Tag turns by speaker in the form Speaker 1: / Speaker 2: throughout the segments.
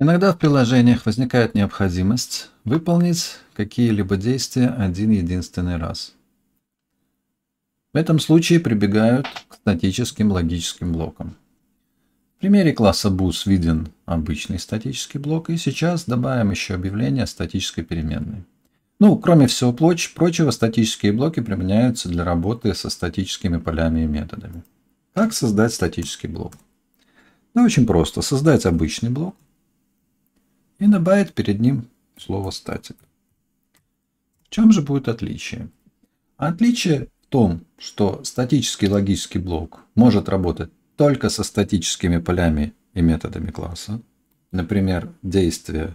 Speaker 1: Иногда в приложениях возникает необходимость выполнить какие-либо действия один единственный раз. В этом случае прибегают к статическим логическим блокам. В примере класса bus виден обычный статический блок, и сейчас добавим еще объявление статической переменной. Ну, кроме всего прочего, статические блоки применяются для работы со статическими полями и методами. Как создать статический блок? Да ну, очень просто. Создать обычный блок – и добавит перед ним слово «статик». В чем же будет отличие? Отличие в том, что статический логический блок может работать только со статическими полями и методами класса. Например, действие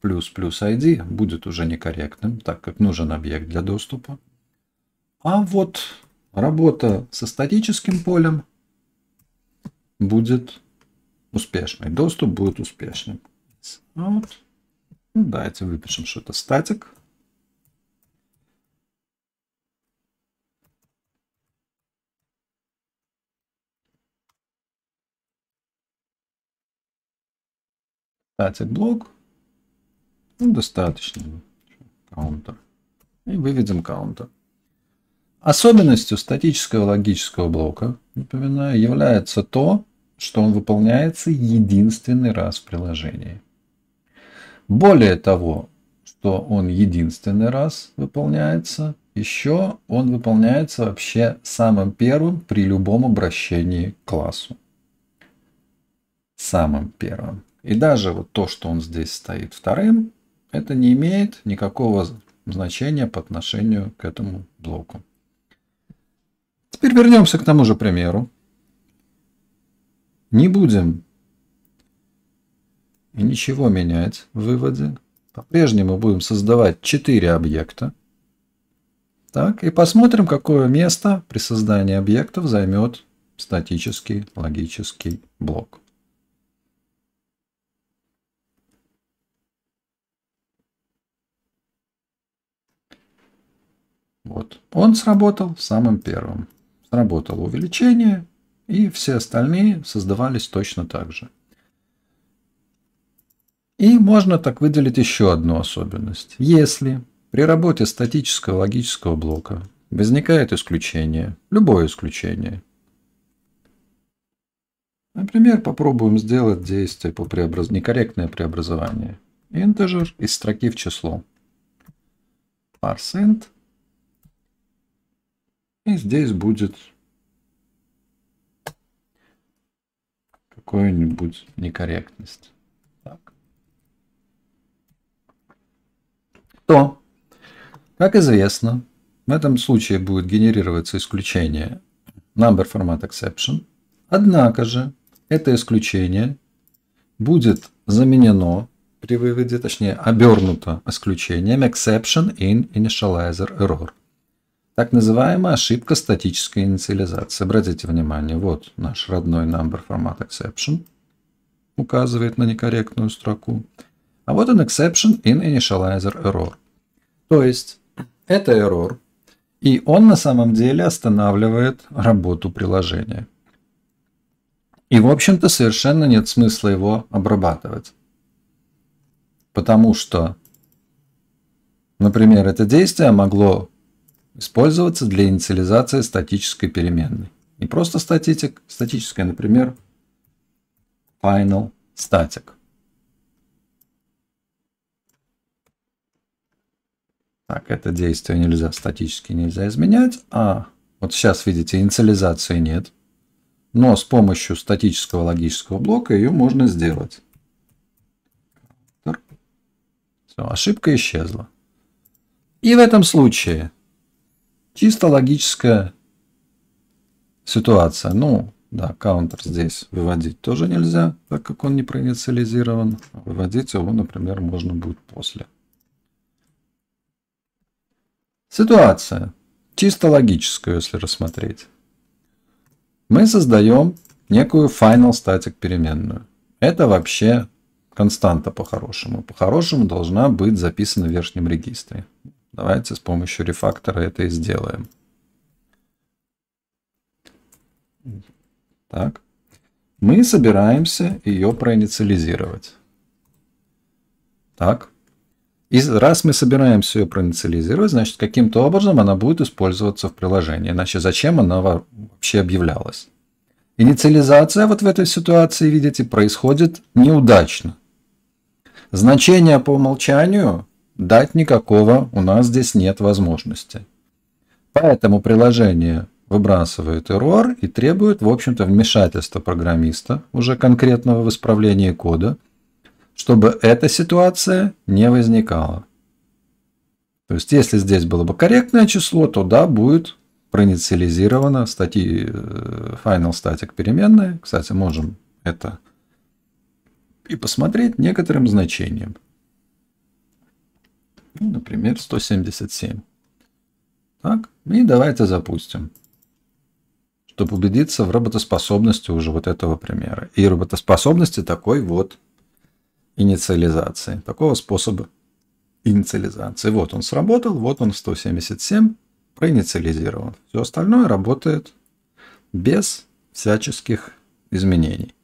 Speaker 1: плюс плюс ID будет уже некорректным, так как нужен объект для доступа. А вот работа со статическим полем будет успешный. Доступ будет успешным. Вот. Ну, ну давайте выпишем, что это статик. Статик блок. Ну, достаточно. Каунтер. И выведем каунтер. Особенностью статического логического блока, напоминаю, является то, что он выполняется единственный раз в приложении. Более того, что он единственный раз выполняется, еще он выполняется вообще самым первым при любом обращении к классу. Самым первым. И даже вот то, что он здесь стоит вторым, это не имеет никакого значения по отношению к этому блоку. Теперь вернемся к тому же примеру. Не будем. ничего менять в выводе. По-прежнему будем создавать 4 объекта. Так, и посмотрим, какое место при создании объектов займет статический логический блок. Вот. Он сработал самым первым. Сработало увеличение и все остальные создавались точно так же. И можно так выделить еще одну особенность. Если при работе статического логического блока возникает исключение, любое исключение, Например, попробуем сделать действие по преобраз... некорректное преобразование. integer из строки в число. Parse int. И здесь будет какую-нибудь некорректность. Так. То, как известно, в этом случае будет генерироваться исключение number format exception. Однако же это исключение будет заменено при выводе, точнее обернуто исключением exception in initializer error. Так называемая ошибка статической инициализации. Обратите внимание, вот наш родной number format exception указывает на некорректную строку. А вот он exception in initializer error. То есть это error, и он на самом деле останавливает работу приложения. И, в общем-то, совершенно нет смысла его обрабатывать. Потому что, например, это действие могло использоваться для инициализации статической переменной. Не просто статитик, статическая, например, final static. Так, это действие нельзя, статически нельзя изменять. А вот сейчас, видите, инициализации нет. Но с помощью статического логического блока ее можно сделать. Все, ошибка исчезла. И в этом случае Чисто логическая ситуация. Ну, да, каунтер здесь выводить тоже нельзя, так как он не проинициализирован. Выводить его, например, можно будет после. Ситуация. Чисто логическую, если рассмотреть. Мы создаем некую final static переменную. Это вообще константа по-хорошему. По-хорошему должна быть записана в верхнем регистре. Давайте с помощью рефактора это и сделаем. Так. Мы собираемся ее проинициализировать. Так. И раз мы собираемся ее проинициализировать, значит, каким-то образом она будет использоваться в приложении. Иначе зачем она вообще объявлялась? Инициализация вот в этой ситуации, видите, происходит неудачно. Значение по умолчанию дать никакого у нас здесь нет возможности. Поэтому приложение выбрасывает error и требует, в общем-то, вмешательства программиста, уже конкретного в исправлении кода, чтобы эта ситуация не возникала. То есть, если здесь было бы корректное число, то да, будет проинициализировано статьи э, final static переменная. Кстати, можем это и посмотреть некоторым значением. Ну, например, 177. Так, и давайте запустим, чтобы убедиться в работоспособности уже вот этого примера. И работоспособности такой вот инициализации, такого способа инициализации. Вот он сработал, вот он 177 проинициализирован. Все остальное работает без всяческих изменений.